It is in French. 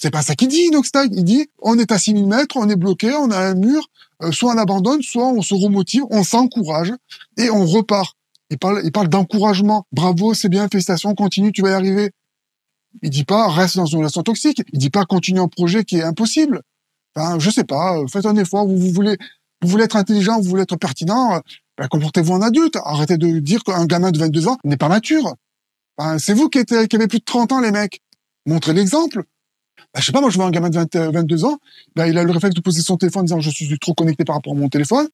C'est pas ça qu'il dit, Noxtag. Il dit, on est à 6000 mètres, on est bloqué, on a un mur, euh, soit on abandonne, soit on se remotive, on s'encourage et on repart. Il parle, il parle d'encouragement. Bravo, c'est bien, félicitations, continue, tu vas y arriver. Il dit pas, reste dans une relation toxique. Il dit pas, continue un projet qui est impossible. Ben, je sais pas, euh, faites un effort, vous, vous voulez, vous voulez être intelligent, vous voulez être pertinent, euh, ben, comportez-vous en adulte. Arrêtez de dire qu'un gamin de 22 ans n'est pas mature. c'est vous qui, qui avez plus de 30 ans, les mecs. Montrez l'exemple bah, je sais pas, moi je vois un gamin de 22 euh, ans, bah, il a le réflexe de poser son téléphone en disant je suis trop connecté par rapport à mon téléphone,